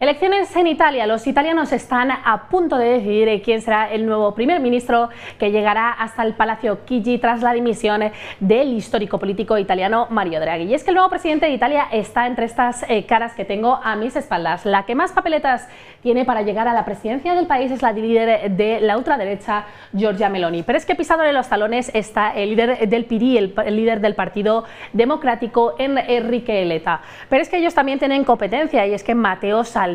Elecciones en Italia. Los italianos están a punto de decidir quién será el nuevo primer ministro que llegará hasta el Palacio Chigi tras la dimisión del histórico político italiano Mario Draghi. Y es que el nuevo presidente de Italia está entre estas eh, caras que tengo a mis espaldas. La que más papeletas tiene para llegar a la presidencia del país es la líder de la ultraderecha, Giorgia Meloni. Pero es que pisándole los talones está el líder del PIRI, el, líder del Partido Democrático, Enrique eh, Letta. Pero es que ellos también tienen competencia y es que Mateo Salvini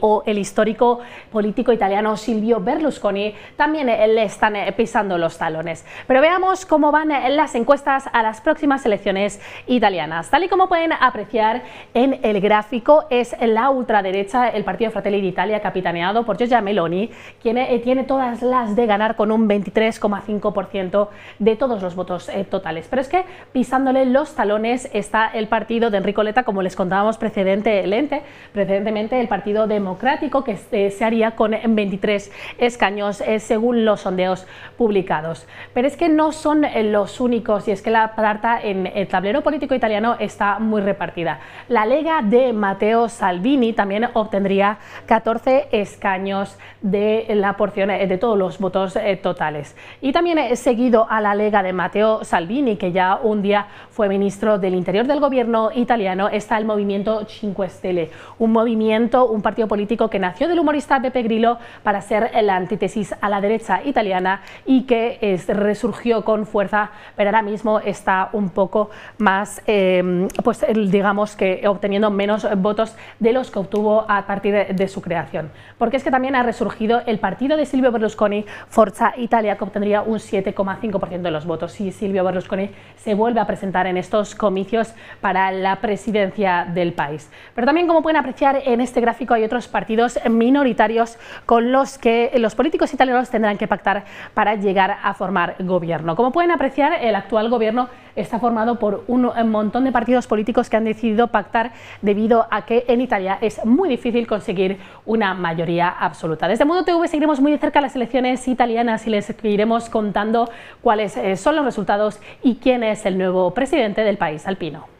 o el histórico político italiano Silvio Berlusconi también eh, le están eh, pisando los talones. Pero veamos cómo van eh, las encuestas a las próximas elecciones italianas. Tal y como pueden apreciar en el gráfico, es la ultraderecha, el partido Fratelli d'Italia, capitaneado por Giorgia Meloni, quien tiene todas las de ganar con un 23,5% de todos los votos totales. Pero es que pisándole los talones está el partido de Enrico Letta, como les contábamos precedente, precedentemente, el Partido Democrático, que eh, se haría con 23 eh, escaños eh, según los sondeos publicados. Pero es que no son los únicos, y es que la tarta en el tablero político italiano está muy repartida. La Lega de Matteo Salvini también obtendría 14 escaños de la porción de todos los votos totales. Y también seguido a la Lega de Matteo Salvini, que ya un día fue ministro del Interior del gobierno italiano, está el movimiento 5 Stelle, un movimiento un partido político que nació del humorista Pepe Grillo para ser la antítesis a la derecha italiana y que resurgió con fuerza, pero ahora mismo está un poco más, em, pues digamos que obteniendo menos votos de los que obtuvo a partir de, de su creación. Porque es que también ha resurgido el partido de Silvio Berlusconi, Forza Italia, que obtendría un 7,5% de los votos si Silvio Berlusconi se vuelve a presentar en estos comicios para la presidencia del país. Pero también, como pueden apreciar en este gráfico, hay otros partidos minoritarios con los que los políticos italianos tendrán que pactar para llegar a formar gobierno. Como pueden apreciar, el actual gobierno está formado por un montón de partidos políticos que han decidido pactar debido a que en Italia es muy difícil conseguir una mayoría absoluta. Desde Mundo TV seguiremos muy de cerca las elecciones italianas y les iremos contando cuáles eh, son los resultados y quién es el nuevo presidente del país alpino.